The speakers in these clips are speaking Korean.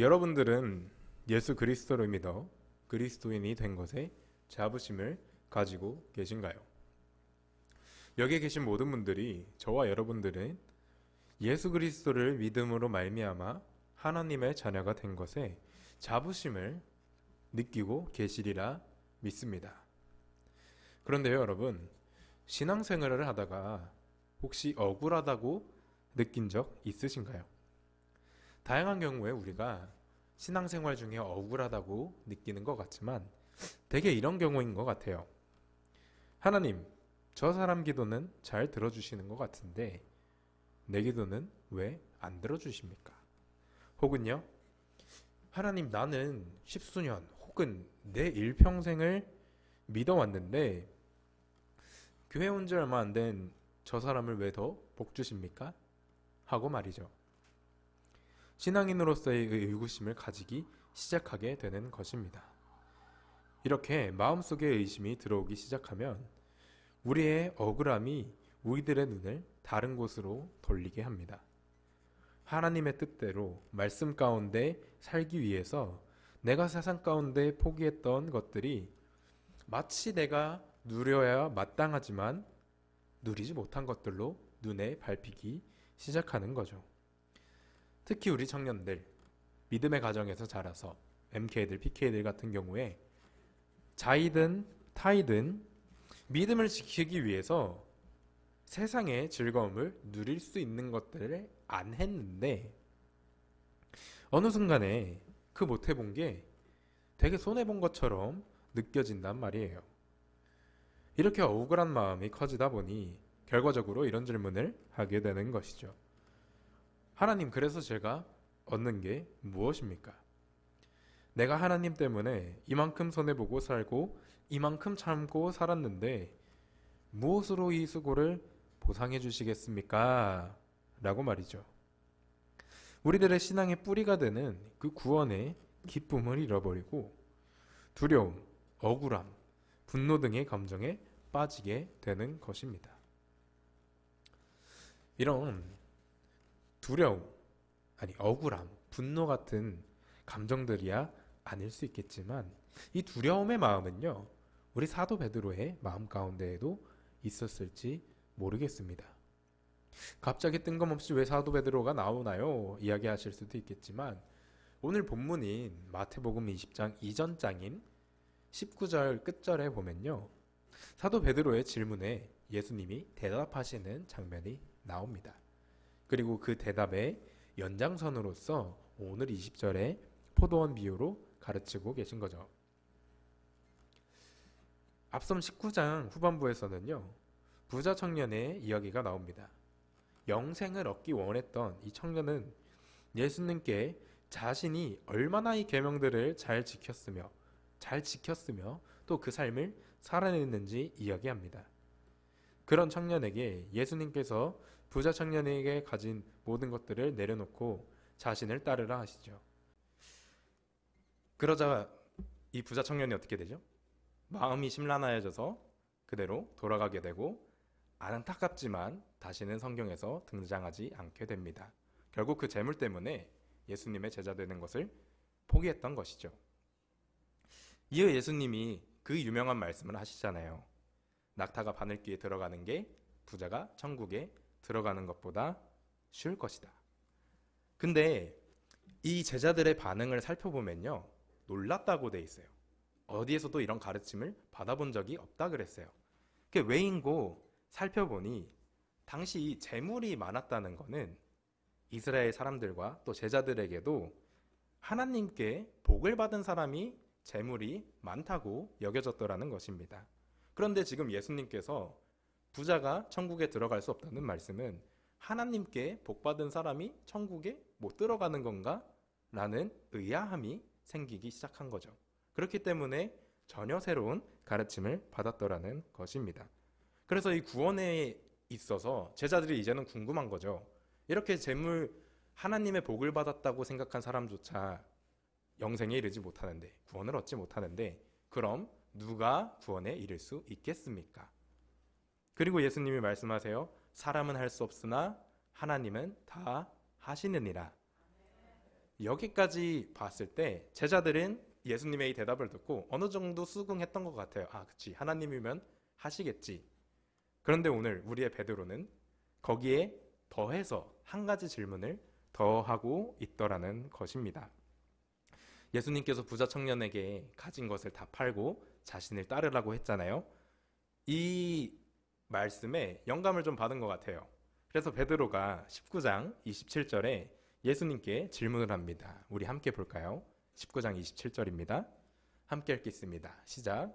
여러분들은 예수 그리스도를 믿어 그리스도인이 된 것에 자부심을 가지고 계신가요? 여기 계신 모든 분들이 저와 여러분들은 예수 그리스도를 믿음으로 말미암아 하나님의 자녀가 된 것에 자부심을 느끼고 계시리라 믿습니다. 그런데요, 여러분, 신앙생활을 하다가 혹시 억울하다고 느낀 적 있으신가요? 다양한 경우에 우리가 신앙생활 중에 억울하다고 느끼는 것 같지만 대개 이런 경우인 것 같아요. 하나님, 저 사람 기도는 잘 들어주시는 것 같은데 내 기도는 왜 안 들어주십니까? 혹은요, 하나님 나는 십수년 혹은 내 일평생을 믿어왔는데 교회 온 지 얼마 안 된 저 사람을 왜 더 복주십니까? 하고 말이죠. 신앙인으로서의 그 의구심을 가지기 시작하게 되는 것입니다. 이렇게 마음속에 의심이 들어오기 시작하면 우리의 억울함이 우리들의 눈을 다른 곳으로 돌리게 합니다. 하나님의 뜻대로 말씀 가운데 살기 위해서 내가 세상 가운데 포기했던 것들이 마치 내가 누려야 마땅하지만 누리지 못한 것들로 눈에 밟히기 시작하는 거죠. 특히 우리 청년들 믿음의 가정에서 자라서 MK들, PK들 같은 경우에 자이든 타이든 믿음을 지키기 위해서 세상의 즐거움을 누릴 수 있는 것들을 안 했는데 어느 순간에 그 못 해본 게 되게 손해본 것처럼 느껴진단 말이에요. 이렇게 억울한 마음이 커지다 보니 결과적으로 이런 질문을 하게 되는 것이죠. 하나님 그래서 제가 얻는 게 무엇입니까? 내가 하나님 때문에 이만큼 손해보고 살고 이만큼 참고 살았는데 무엇으로 이 수고를 보상해 주시겠습니까? 라고 말이죠. 우리들의 신앙의 뿌리가 되는 그 구원의 기쁨을 잃어버리고 두려움, 억울함, 분노 등의 감정에 빠지게 되는 것입니다. 이런 두려움, 아니 억울함, 분노 같은 감정들이야 아닐 수 있겠지만 이 두려움의 마음은요. 우리 사도 베드로의 마음 가운데에도 있었을지 모르겠습니다. 갑자기 뜬금없이 왜 사도 베드로가 나오나요? 이야기하실 수도 있겠지만 오늘 본문인 마태복음 20장 이전 장인 19절 끝절에 보면요. 사도 베드로의 질문에 예수님이 대답하시는 장면이 나옵니다. 그리고 그 대답의 연장선으로서 오늘 20절에 포도원 비유로 가르치고 계신 거죠. 앞선 19장 후반부에서는요. 부자 청년의 이야기가 나옵니다. 영생을 얻기 원했던 이 청년은 예수님께 자신이 얼마나 이 계명들을 잘 지켰으며 잘 지켰으며 또 그 삶을 살아냈는지 이야기합니다. 그런 청년에게 예수님께서 부자 청년에게 가진 모든 것들을 내려놓고 자신을 따르라 하시죠. 그러자 이 부자 청년이 어떻게 되죠? 마음이 심란하여져서 그대로 돌아가게 되고 안타깝지만 다시는 성경에서 등장하지 않게 됩니다. 결국 그 재물 때문에 예수님의 제자 되는 것을 포기했던 것이죠. 이어 예수님이 그 유명한 말씀을 하시잖아요. 낙타가 바늘귀에 들어가는 게 부자가 천국에 들어가는 것보다 쉬울 것이다. 근데 이 제자들의 반응을 살펴보면요. 놀랐다고 돼 있어요. 어디에서도 이런 가르침을 받아본 적이 없다 그랬어요. 그게 왜인고 살펴보니 당시 재물이 많았다는 거는 이스라엘 사람들과 또 제자들에게도 하나님께 복을 받은 사람이 재물이 많다고 여겨졌더라는 것입니다. 그런데 지금 예수님께서 부자가 천국에 들어갈 수 없다는 말씀은 하나님께 복받은 사람이 천국에 못 들어가는 건가? 라는 의아함이 생기기 시작한 거죠. 그렇기 때문에 전혀 새로운 가르침을 받았더라는 것입니다. 그래서 이 구원에 있어서 제자들이 이제는 궁금한 거죠. 이렇게 재물 하나님의 복을 받았다고 생각한 사람조차 영생에 이르지 못하는데 구원을 얻지 못하는데 그럼 누가 구원에 이를 수 있겠습니까? 그리고 예수님이 말씀하세요. 사람은 할 수 없으나 하나님은 다 하시느니라. 여기까지 봤을 때 제자들은 예수님의 이 대답을 듣고 어느 정도 수긍했던 것 같아요. 아, 그치. 하나님이면 하시겠지. 그런데 오늘 우리의 베드로는 거기에 더해서 한 가지 질문을 더하고 있더라는 것입니다. 예수님께서 부자 청년에게 가진 것을 다 팔고 자신을 따르라고 했잖아요. 이 말씀에 영감을 좀 받은 것 같아요. 그래서 베드로가 19장 27절에 예수님께 질문을 합니다. 우리 함께 볼까요? 19장 27절입니다. 함께 읽겠습니다. 시작.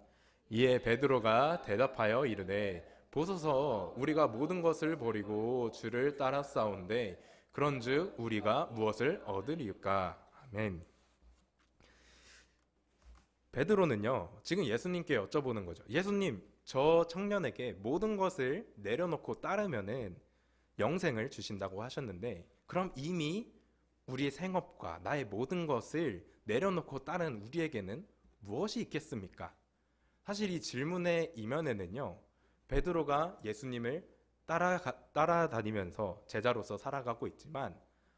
이에 베드로가 대답하여 이르되 보소서 우리가 모든 것을 버리고 주를 따라 싸운데 그런즉 우리가 무엇을 얻으리까? 아멘. 베드로는요, 지금 예수님께 여쭤보는 거죠. 예수님, 저 청년에게 모든 것을 내려놓고 따르면은 영생을 주신다고 하셨는데, 그럼 이미 우리의 생업과 나의 모든 것을 내려놓고 따른 우리에게는 무엇이 있겠습니까? 사실 이 질문의 이면에는요, 베드로가 예수님을 따라 가 따라다니면서 제자로서 살아가고 있지만,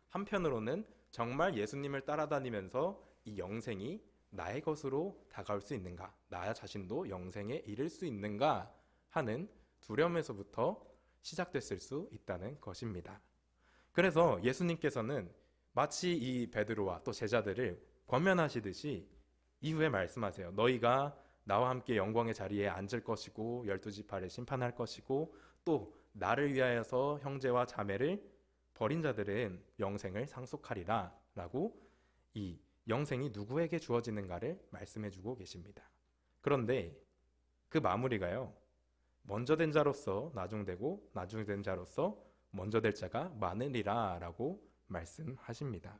한편으로는 정말 예수님을 따라다니면서 이 영생이 나의 것으로 다가올 수 있는가? 나 자신도 영생에 이를 수 있는가? 하는 두려움에서부터 시작됐을 수 있다는 것입니다. 그래서 예수님께서는 마치 이 베드로와 또 제자들을 권면하시듯이 이후에 말씀하세요. 너희가 나와 함께 영광의 자리에 앉을 것이고 열두 지파를 심판할 것이고 또 나를 위하여서 형제와 자매를 버린 자들은 영생을 상속하리라라고 이 영생이 누구에게 주어지는가를 말씀해주고 계십니다. 그런데 그 마무리가요. 먼저 된 자로서 나중되고 나중된 자로서 먼저 될 자가 많으리라 라고 말씀하십니다.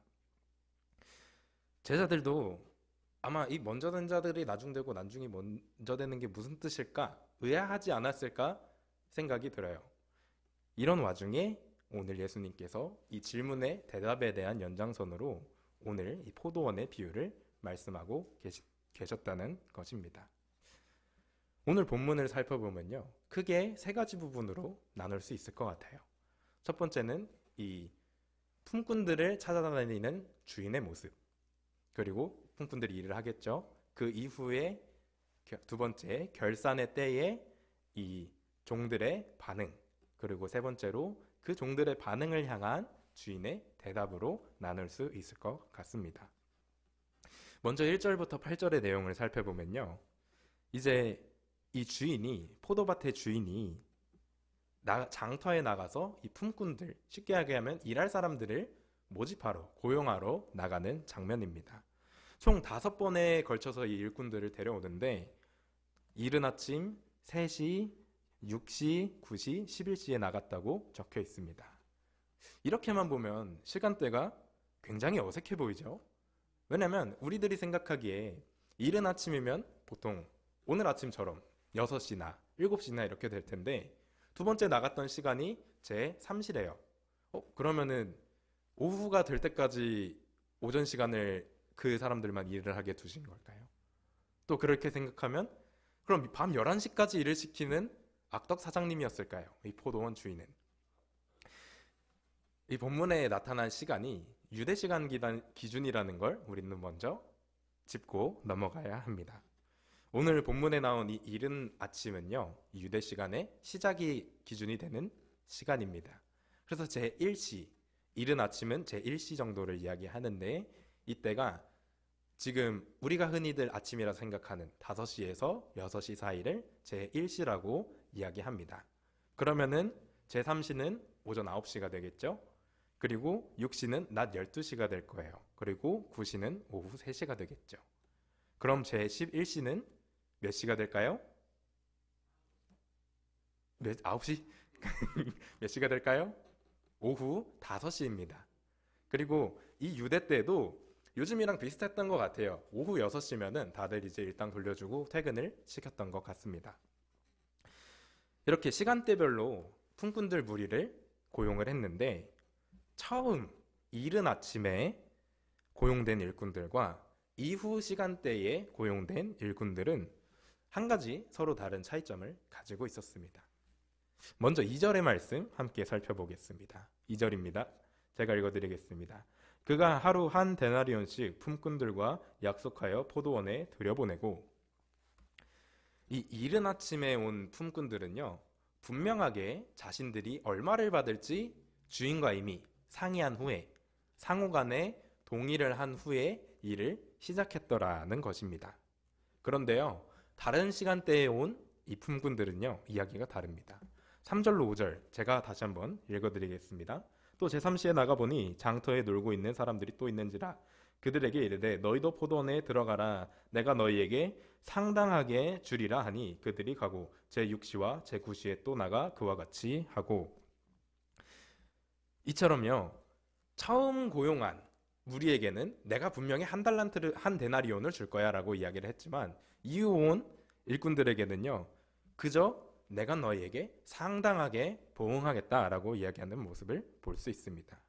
제자들도 아마 이 먼저 된 자들이 나중되고 나중이 먼저 되는 게 무슨 뜻일까 의아하지 않았을까 생각이 들어요. 이런 와중에 오늘 예수님께서 이 질문의 대답에 대한 연장선으로 오늘 이 포도원의 비유를 말씀하고 계시, 계셨다는 것입니다. 오늘 본문을 살펴보면요. 크게 세 가지 부분으로 나눌 수 있을 것 같아요. 첫 번째는 이 품꾼들을 찾아다니는 주인의 모습. 그리고 품꾼들이 일을 하겠죠. 그 이후에 두 번째 결산의 때에 이 종들의 반응. 그리고 세 번째로 그 종들의 반응을 향한 주인의 대답으로 나눌 수 있을 것 같습니다. 먼저 1절부터 8절의 내용을 살펴보면요. 이제 이 주인이 포도밭의 주인이 나, 장터에 나가서 이 품꾼들 쉽게 하면 게하 일할 사람들을 모집하러 고용하러 나가는 장면입니다. 총 다섯 번에 걸쳐서 이 일꾼들을 데려오는데 이른 아침 3시, 6시, 9시, 11시에 나갔다고 적혀 있습니다. 이렇게만 보면 시간대가 굉장히 어색해 보이죠? 왜냐면 우리들이 생각하기에 이른 아침이면 보통 오늘 아침처럼 6시나 7시나 이렇게 될 텐데 두 번째 나갔던 시간이 제 3시래요. 어, 그러면은 오후가 될 때까지 오전 시간을 그 사람들만 일을 하게 두신 걸까요? 또 그렇게 생각하면 그럼 밤 11시까지 일을 시키는 악덕 사장님이었을까요? 이 포도원 주인은. 이 본문에 나타난 시간이 유대 시간 기준이라는 걸 우리는 먼저 짚고 넘어가야 합니다. 오늘 본문에 나온 이 이른 아침은요, 유대 시간의 시작이 기준이 되는 시간입니다. 그래서 제 1시, 이른 아침은 제 1시 정도를 이야기하는데, 이때가 지금 우리가 흔히들 아침이라 생각하는 5시에서 6시 사이를 제 1시라고 이야기합니다. 그러면은 제 3시는 오전 9시가 되겠죠? 그리고 6시는 낮 12시가 될 거예요. 그리고 9시는 오후 3시가 되겠죠. 그럼 제 11시는 몇 시가 될까요? 몇, 9시? 몇 시가 될까요? 오후 5시입니다. 그리고 이 유대 때도 요즘이랑 비슷했던 것 같아요. 오후 6시면은 다들 이제 일단 돌려주고 퇴근을 시켰던 것 같습니다. 이렇게 시간대별로 품꾼들 무리를 고용을 했는데 처음 이른 아침에 고용된 일꾼들과 이후 시간대에 고용된 일꾼들은 한 가지 서로 다른 차이점을 가지고 있었습니다. 먼저 2절의 말씀 함께 살펴보겠습니다. 2절입니다. 제가 읽어드리겠습니다. 그가 하루 한대나리온씩 품꾼들과 약속하여 포도원에 들여보내고 이 이른 아침에 온 품꾼들은요 분명하게 자신들이 얼마를 받을지 주인과 이미 상의한 후에 상호 간에 동의를 한 후에 일을 시작했더라는 것입니다. 그런데요. 다른 시간대에 온 이품꾼들은요. 이야기가 다릅니다. 3절로 5절 제가 다시 한번 읽어드리겠습니다. 또 제3시에 나가보니 장터에 놀고 있는 사람들이 또 있는지라 그들에게 이르되 너희도 포도원에 들어가라 내가 너희에게 상당하게 줄이라 하니 그들이 가고 제6시와 제9시에 또 나가 그와 같이 하고 이처럼요. 처음 고용한 우리에게는 내가 분명히 한 달란트를 한 데나리온을 줄 거야라고 이야기를 했지만 이후 온 일꾼들에게는요. 그저 내가 너희에게 상당하게 보응하겠다라고 이야기하는 모습을 볼 수 있습니다.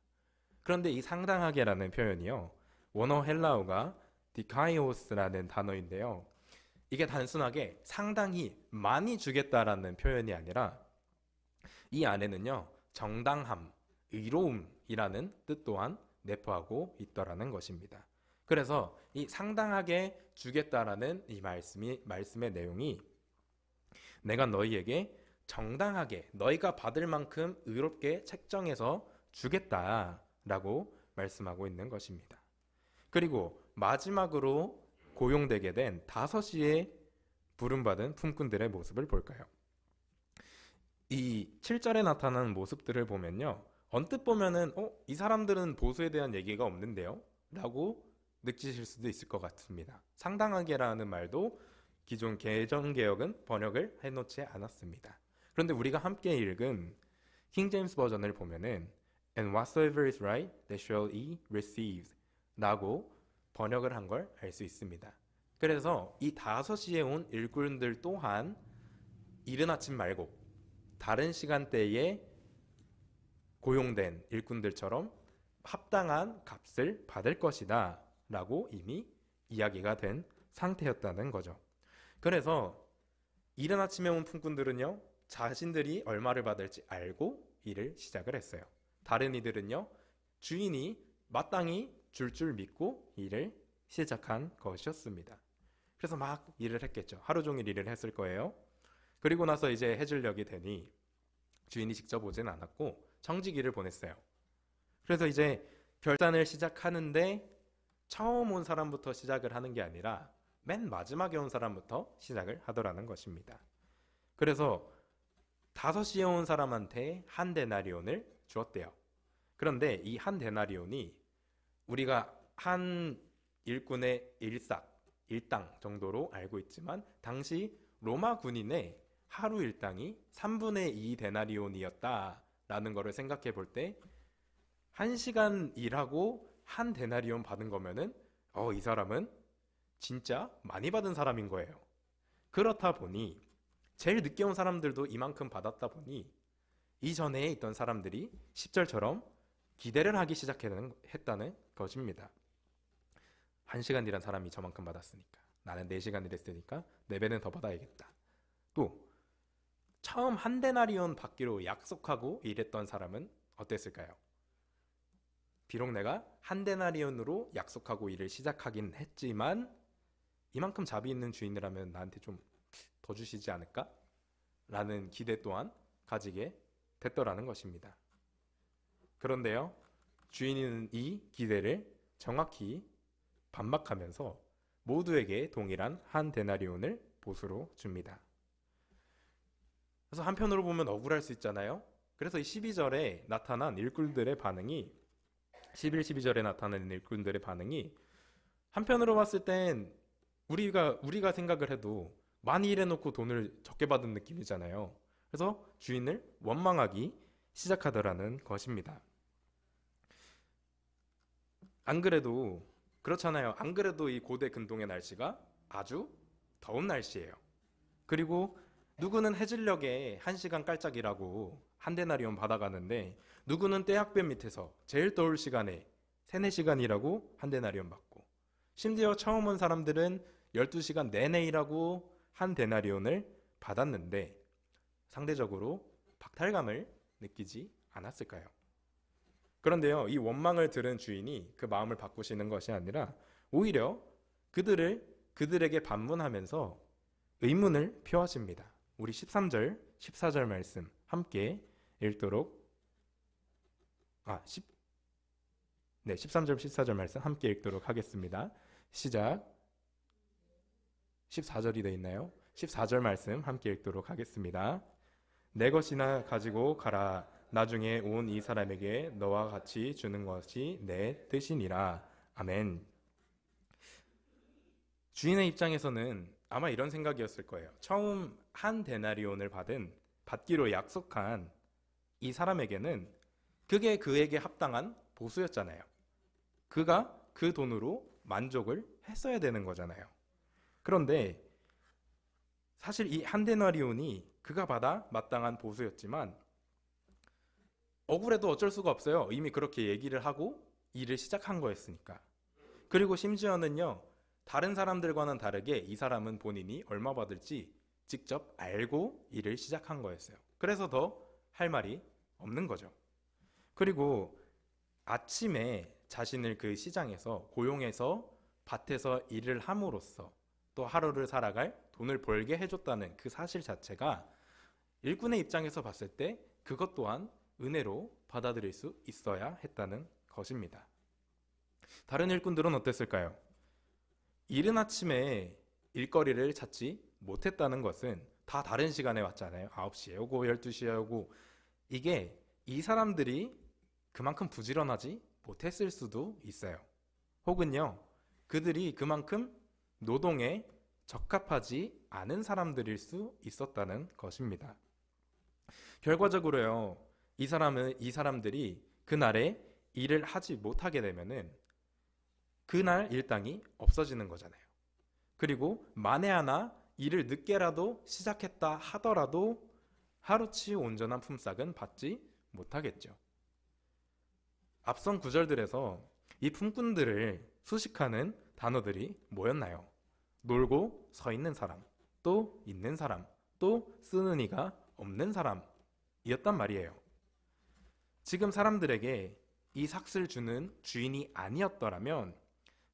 그런데 이 상당하게라는 표현이요. 원어 헬라우가 디카이오스라는 단어인데요. 이게 단순하게 상당히 많이 주겠다라는 표현이 아니라 이 안에는요. 정당함, 의로움이라는 뜻 또한 내포하고 있더라는 것입니다. 그래서 이 상당하게 주겠다라는 이 말씀이 말씀의 내용이 내가 너희에게 정당하게 너희가 받을 만큼 의롭게 책정해서 주겠다라고 말씀하고 있는 것입니다. 그리고 마지막으로 고용되게 된다섯시에 부름받은 품꾼들의 모습을 볼까요? 이 7절에 나타나는 모습들을 보면요. 언뜻 보면은 어, 이 사람들은 보수에 대한 얘기가 없는데요? 라고 느끼실 수도 있을 것 같습니다. 상당하게라는 말도 기존 개정 개혁은 번역을 해놓지 않았습니다. 그런데 우리가 함께 읽은 킹 제임스 버전을 보면은 and whatsoever is right, that shall he receive 라고 번역을 한 걸 알 수 있습니다. 그래서 이 5시에 온 일꾼들 또한 이른 아침 말고 다른 시간대에 고용된 일꾼들처럼 합당한 값을 받을 것이다. 라고 이미 이야기가 된 상태였다는 거죠. 그래서 이른 아침에 온 품꾼들은요, 자신들이 얼마를 받을지 알고 일을 시작을 했어요. 다른 이들은요, 주인이 마땅히 줄줄 줄 믿고 일을 시작한 것이었습니다. 그래서 막 일을 했겠죠. 하루 종일 일을 했을 거예요. 그리고 나서 이제 해질녘이 되니 주인이 직접 오진 않았고 정직기를 보냈어요. 그래서 이제 결단을 시작하는데 처음 온 사람부터 시작을 하는 게 아니라 맨 마지막에 온 사람부터 시작을 하더라는 것입니다. 그래서 5시에 온 사람한테 한 데나리온을 주었대요. 그런데 이 한 데나리온이 우리가 한 일꾼의 일삭, 일당 정도로 알고 있지만 당시 로마 군인의 하루 일당이 3분의 2 데나리온이었다 라는 거를 생각해 볼 때1 시간 일하고 한 데나리온 받은 거면은 어, 이 사람은 진짜 많이 받은 사람인 거예요. 그렇다 보니 제일 늦게 온 사람들도 이만큼 받았다 보니 이전에 있던 사람들이 10절처럼 기대를 하기 시작했다는 것입니다. 1 시간 일한 사람이 저만큼 받았으니까 나는 4시간 일했으니까 4배는 더 받아야겠다. 또 처음 한 데나리온 받기로 약속하고 일했던 사람은 어땠을까요? 비록 내가 한 데나리온으로 약속하고 일을 시작하긴 했지만 이만큼 자비 있는 주인이라면 나한테 좀 더 주시지 않을까? 라는 기대 또한 가지게 됐더라는 것입니다. 그런데요, 주인은 이 기대를 정확히 반박하면서 모두에게 동일한 한 데나리온을 보수로 줍니다. 그래서 한편으로 보면 억울할 수 있잖아요. 그래서 이 12절에 나타난 일꾼들의 반응이 11, 12절에 나타난 일꾼들의 반응이 한편으로 봤을 땐 우리가 우리가 생각을 해도 많이 일해놓고 돈을 적게 받은 느낌이잖아요. 그래서 주인을 원망하기 시작하더라는 것입니다. 안 그래도 그렇잖아요. 안 그래도 이 고대 근동의 날씨가 아주 더운 날씨예요. 그리고 누구는 해질녘에 한 시간 깔짝이라고 한 데나리온 받아가는데 누구는 떼학볕 밑에서 제일 떠올 시간에 세네 시간이라고 한 데나리온 받고 심지어 처음 온 사람들은 12시간 내내 일하고 한 데나리온을 받았는데 상대적으로 박탈감을 느끼지 않았을까요? 그런데요, 이 원망을 들은 주인이 그 마음을 바꾸시는 것이 아니라 오히려 그들을 그들에게 반문하면서 의문을 표하십니다. 우리 13절, 14절 말씀 함께 읽도록 아, 10, 네, 13절, 14절 말씀 함께 읽도록 하겠습니다. 시작 14절이 되어 있나요? 14절 말씀 함께 읽도록 하겠습니다. 내 것이나 가지고 가라. 나중에 온 이 사람에게 너와 같이 주는 것이 내 뜻이니라. 아멘. 주인의 입장에서는 아마 이런 생각이었을 거예요. 처음 한 데나리온을 받은 받기로 약속한 이 사람에게는 그게 그에게 합당한 보수였잖아요. 그가 그 돈으로 만족을 했어야 되는 거잖아요. 그런데 사실 이 한 데나리온이 그가 받아 마땅한 보수였지만 억울해도 어쩔 수가 없어요. 이미 그렇게 얘기를 하고 일을 시작한 거였으니까. 그리고 심지어는요. 다른 사람들과는 다르게 이 사람은 본인이 얼마 받을지 직접 알고 일을 시작한 거였어요. 그래서 더 할 말이 없는 거죠. 그리고 아침에 자신을 그 시장에서 고용해서 밭에서 일을 함으로써 또 하루를 살아갈 돈을 벌게 해줬다는 그 사실 자체가 일꾼의 입장에서 봤을 때 그것 또한 은혜로 받아들일 수 있어야 했다는 것입니다. 다른 일꾼들은 어땠을까요? 이른 아침에 일거리를 찾지 못했다는 것은 다 다른 시간에 왔잖아요. 9시에 오고 12시에 오고 이게 이 사람들이 그만큼 부지런하지 못했을 수도 있어요. 혹은요, 그들이 그만큼 노동에 적합하지 않은 사람들일 수 있었다는 것입니다. 결과적으로요, 이 사람은 이 사람들이 그날에 일을 하지 못하게 되면은 그날 일당이 없어지는 거잖아요. 그리고 만에 하나 일을 늦게라도 시작했다 하더라도 하루치 온전한 품삯은 받지 못하겠죠. 앞선 구절들에서 이 품꾼들을 수식하는 단어들이 뭐였나요? 놀고 서 있는 사람, 또 있는 사람, 또 쓰는 이가 없는 사람이었단 말이에요. 지금 사람들에게 이 삭슬 주는 주인이 아니었더라면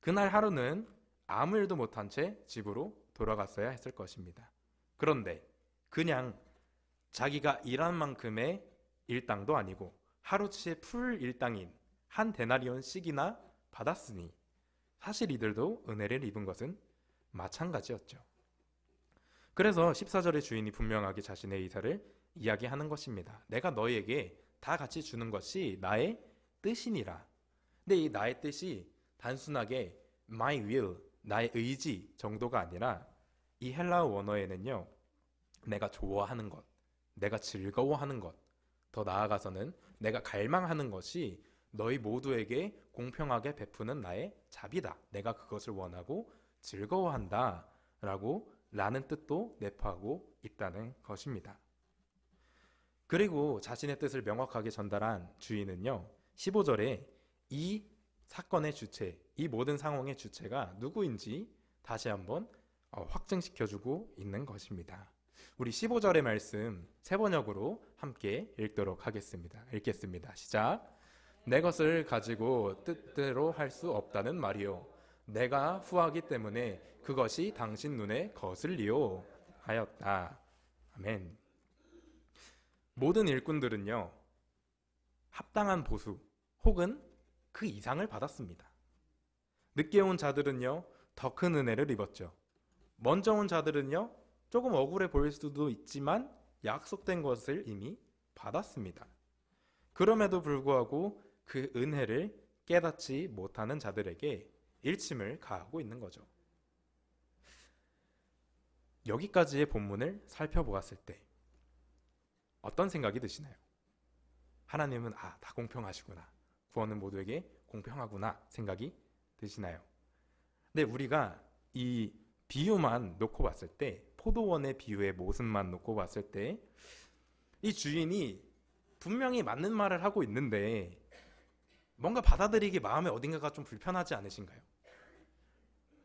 그날 하루는 아무 일도 못한 채 집으로 돌아갔어야 했을 것입니다. 그런데 그냥 자기가 일한 만큼의 일당도 아니고 하루치의 풀 일당인 한 데나리온씩이나 받았으니 사실 이들도 은혜를 입은 것은 마찬가지였죠. 그래서 14절의 주인이 분명하게 자신의 의사를 이야기하는 것입니다. 내가 너희에게 다 같이 주는 것이 나의 뜻이니라. 근데 이 나의 뜻이 단순하게 my will, 나의 의지 정도가 아니라 이 헬라어 원어에는요, 내가 좋아하는 것, 내가 즐거워하는 것, 더 나아가서는 내가 갈망하는 것이 너희 모두에게 공평하게 베푸는 나의 자비다. 내가 그것을 원하고 즐거워한다. 라고 라는 뜻도 내포하고 있다는 것입니다. 그리고 자신의 뜻을 명확하게 전달한 주인은요, 15절에 이 사건의 주체, 이 모든 상황의 주체가 누구인지 다시 한번 어, 확증시켜주고 있는 것입니다. 우리 15절의 말씀 세 번역으로 함께 읽도록 하겠습니다. 읽겠습니다. 시작. 내 것을 가지고 뜻대로 할 수 없다는 말이요. 내가 후하기 때문에 그것이 당신 눈에 거슬리요. 하였다. 아멘. 모든 일꾼들은요, 합당한 보수 혹은 그 이상을 받았습니다. 늦게 온 자들은요, 더 큰 은혜를 입었죠. 먼저 온 자들은요, 조금 억울해 보일 수도 있지만 약속된 것을 이미 받았습니다. 그럼에도 불구하고 그 은혜를 깨닫지 못하는 자들에게 일침을 가하고 있는 거죠. 여기까지의 본문을 살펴보았을 때 어떤 생각이 드시나요? 하나님은 아, 다 공평하시구나. 구원은 모두에게 공평하구나 생각이 드시나요? 근데 네, 우리가 이 비유만 놓고 봤을 때 포도원의 비유의 모습만 놓고 봤을 때 이 주인이 분명히 맞는 말을 하고 있는데 뭔가 받아들이기 마음에 어딘가가 좀 불편하지 않으신가요?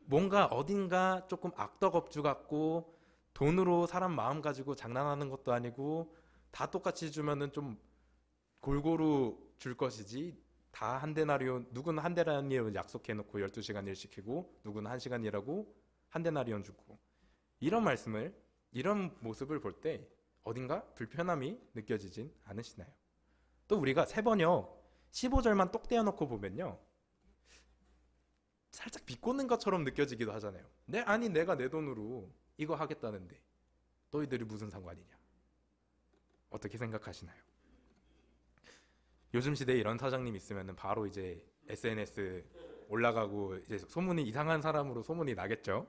뭔가 어딘가 조금 악덕업주 같고 돈으로 사람 마음 가지고 장난하는 것도 아니고 다 똑같이 주면은 좀 골고루 줄 것이지 다 한 대나리온 누구는한 대나리온 약속해 놓고 12시간 일 시키고 누구는한시간 일하고 한 데나리온 주고 이런 말씀을 이런 모습을 볼 때 어딘가 불편함이 느껴지진 않으시나요? 또 우리가 세번요 15절만 똑 떼어놓고 보면요. 살짝 비꼬는 것처럼 느껴지기도 하잖아요. 내 네, 아니 내가 내 돈으로 이거 하겠다는데 너희들이 무슨 상관이냐? 어떻게 생각하시나요? 요즘 시대에 이런 사장님 있으면 바로 이제 SNS 올라가고 이제 소문이 이상한 사람으로 소문이 나겠죠.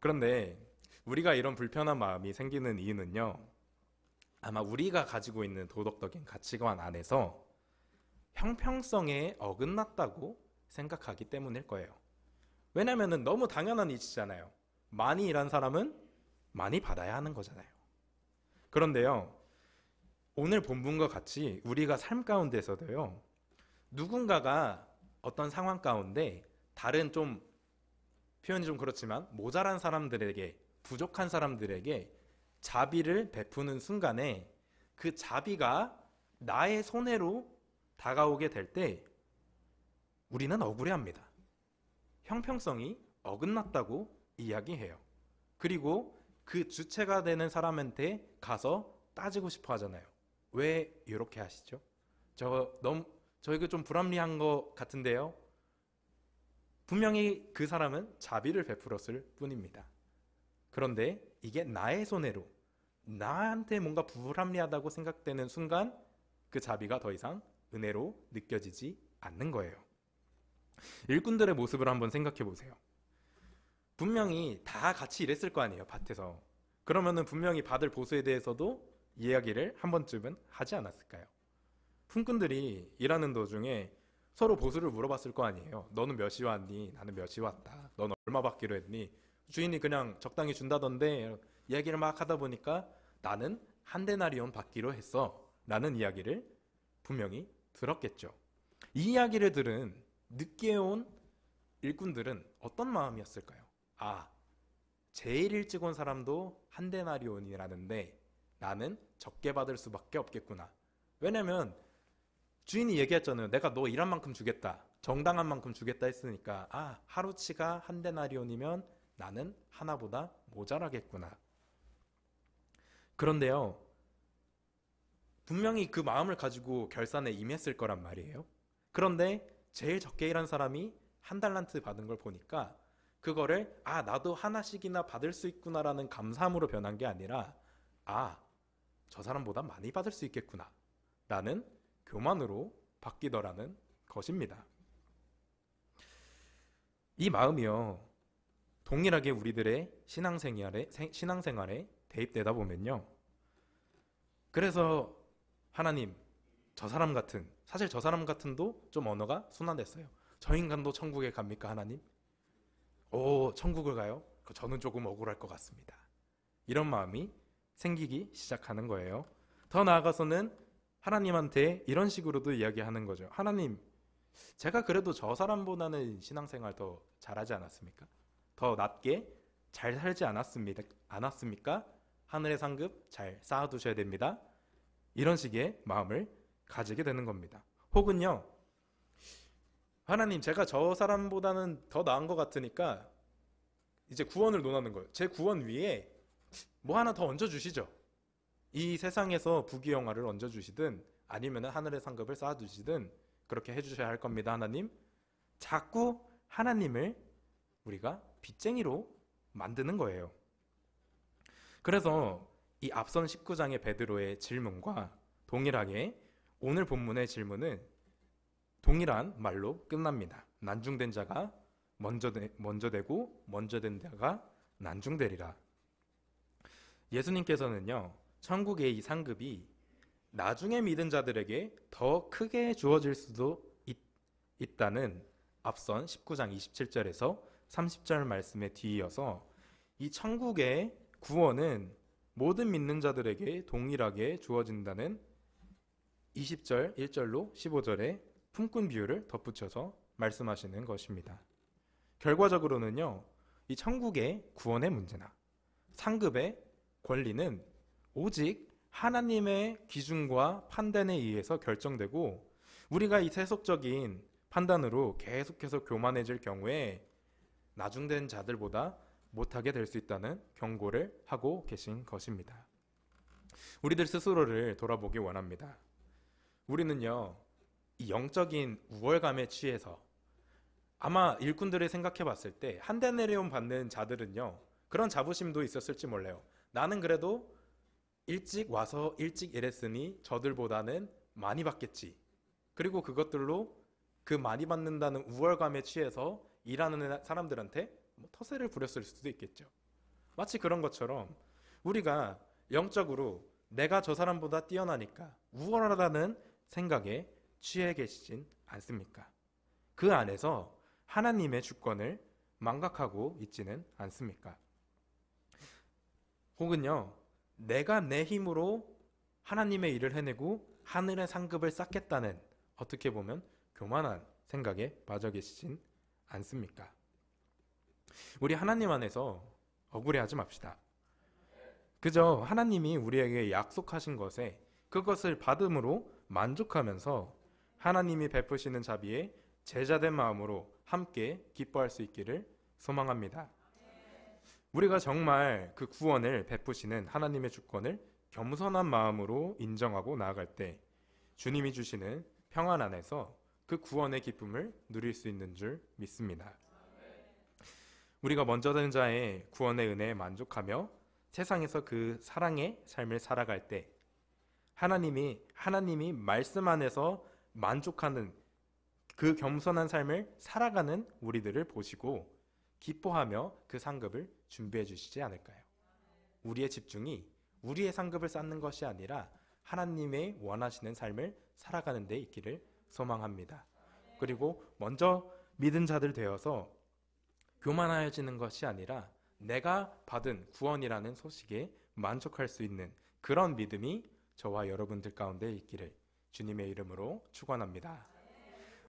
그런데 우리가 이런 불편한 마음이 생기는 이유는요. 아마 우리가 가지고 있는 도덕적인 가치관 안에서 형평성에 어긋났다고 생각하기 때문일 거예요. 왜냐하면 너무 당연한 이치잖아요. 많이 일한 사람은 많이 받아야 하는 거잖아요. 그런데요. 오늘 본문과 같이 우리가 삶 가운데서도요. 누군가가 어떤 상황 가운데 다른 좀 표현이 좀 그렇지만 모자란 사람들에게 부족한 사람들에게 자비를 베푸는 순간에 그 자비가 나의 손해로 다가오게 될 때 우리는 억울해합니다. 형평성이 어긋났다고 이야기해요. 그리고 그 주체가 되는 사람한테 가서 따지고 싶어 하잖아요. 왜 이렇게 하시죠? 저 너무 저에게 좀 불합리한 것 같은데요. 분명히 그 사람은 자비를 베풀었을 뿐입니다. 그런데 이게 나의 손해로 나한테 뭔가 불합리하다고 생각되는 순간 그 자비가 더 이상 은혜로 느껴지지 않는 거예요. 일꾼들의 모습을 한번 생각해 보세요. 분명히 다 같이 일했을 거 아니에요, 밭에서. 그러면은 분명히 받을 보수에 대해서도 이야기를 한 번쯤은 하지 않았을까요? 품꾼들이 일하는 도중에 서로 보수를 물어봤을 거 아니에요. 너는 몇시 왔니? 나는 몇시 왔다. 너는 얼마 받기로 했니? 주인이 그냥 적당히 준다던데 이야기를 막 하다 보니까 나는 한 데나리온 받기로 했어. 라는 이야기를 분명히 들었겠죠. 이 이야기를 들은 늦게 온 일꾼들은 어떤 마음이었을까요? 아, 제일 일찍 온 사람도 한 데나리온이라는데 나는 적게 받을 수밖에 없겠구나. 왜냐면 주인이 얘기했잖아요. 내가 너 일한 만큼 주겠다. 정당한 만큼 주겠다 했으니까 아 하루치가 한 데나리온이면 나는 하나보다 모자라겠구나. 그런데요. 분명히 그 마음을 가지고 결산에 임했을 거란 말이에요. 그런데 제일 적게 일한 사람이 한 달란트 받은 걸 보니까 그거를 아 나도 하나씩이나 받을 수 있구나라는 감사함으로 변한 게 아니라 아 저 사람보다 많이 받을 수 있겠구나. 라는 교만으로 바뀌더라는 것입니다. 이 마음이요. 동일하게 우리들의 신앙생활에, 신앙생활에 대입되다 보면요. 그래서 하나님, 저 사람 같은, 사실 저 사람 같은도 좀 언어가 순환됐어요. 저 인간도 천국에 갑니까, 하나님? 오, 천국을 가요? 그 저는 조금 억울할 것 같습니다. 이런 마음이 생기기 시작하는 거예요. 더 나아가서는 하나님한테 이런 식으로도 이야기하는 거죠. 하나님, 제가 그래도 저 사람보다는 신앙생활 더 잘하지 않았습니까? 더 낮게 잘 살지 않았습니다. 않았습니까? 하늘의 상급 잘 쌓아두셔야 됩니다. 이런 식의 마음을 가지게 되는 겁니다. 혹은요, 하나님, 제가 저 사람보다는 더 나은 것 같으니까 이제 구원을 논하는 거예요. 제 구원 위에 뭐 하나 더 얹어주시죠. 이 세상에서 부귀영화를 얹어주시든 아니면 하늘의 상급을 쌓아주시든 그렇게 해주셔야 할 겁니다 하나님 자꾸 하나님을 우리가 빚쟁이로 만드는 거예요 그래서 이 앞선 19장의 베드로의 질문과 동일하게 오늘 본문의 질문은 동일한 말로 끝납니다 난중된 자가 먼저, 되, 먼저 되고 먼저 된 자가 난중되리라 예수님께서는요 천국의 이 상급이 나중에 믿은 자들에게 더 크게 주어질 수도 있, 있다는 앞선 19장 27절에서 30절 말씀에 뒤이어서 이 천국의 구원은 모든 믿는 자들에게 동일하게 주어진다는 20절 1절로 15절에 품꾼 비유를 덧붙여서 말씀하시는 것입니다. 결과적으로는요. 이 천국의 구원의 문제나 상급의 권리는 오직 하나님의 기준과 판단에 의해서 결정되고 우리가 이 세속적인 판단으로 계속해서 교만해질 경우에 나중된 자들보다 못하게 될 수 있다는 경고를 하고 계신 것입니다. 우리들 스스로를 돌아보기 원합니다. 우리는요, 이 영적인 우월감에 취해서 아마 일꾼들을 생각해 봤을 때한대 내려온 받는 자들은요, 그런 자부심도 있었을지 몰라요. 나는 그래도 일찍 와서 일찍 일했으니 저들보다는 많이 받겠지. 그리고 그것들로 그 많이 받는다는 우월감에 취해서 일하는 사람들한테 뭐 터세를 부렸을 수도 있겠죠. 마치 그런 것처럼 우리가 영적으로 내가 저 사람보다 뛰어나니까 우월하다는 생각에 취해 계시진 않습니까? 그 안에서 하나님의 주권을 망각하고 있지는 않습니까? 혹은요, 내가 내 힘으로 하나님의 일을 해내고 하늘의 상급을 쌓겠다는 어떻게 보면 교만한 생각에 빠져 계시진 않습니까? 우리 하나님 안에서 억울해하지 맙시다. 그저 하나님이 우리에게 약속하신 것에 그것을 받음으로 만족하면서 하나님이 베푸시는 자비에 제자된 마음으로 함께 기뻐할 수 있기를 소망합니다. 우리가 정말 그 구원을 베푸시는 하나님의 주권을 겸손한 마음으로 인정하고 나아갈 때 주님이 주시는 평안 안에서 그 구원의 기쁨을 누릴 수 있는 줄 믿습니다. 우리가 먼저 된 자의 구원의 은혜에 만족하며 세상에서 그 사랑의 삶을 살아갈 때 하나님이 하나님이 말씀 안에서 만족하는 그 겸손한 삶을 살아가는 우리들을 보시고 기뻐하며 그 상급을 준비해 주시지 않을까요? 우리의 집중이 우리의 상급을 쌓는 것이 아니라 하나님의 원하시는 삶을 살아가는 데 있기를 소망합니다. 그리고 먼저 믿은 자들 되어서 교만하여지는 것이 아니라 내가 받은 구원이라는 소식에 만족할 수 있는 그런 믿음이 저와 여러분들 가운데 있기를 주님의 이름으로 축원합니다.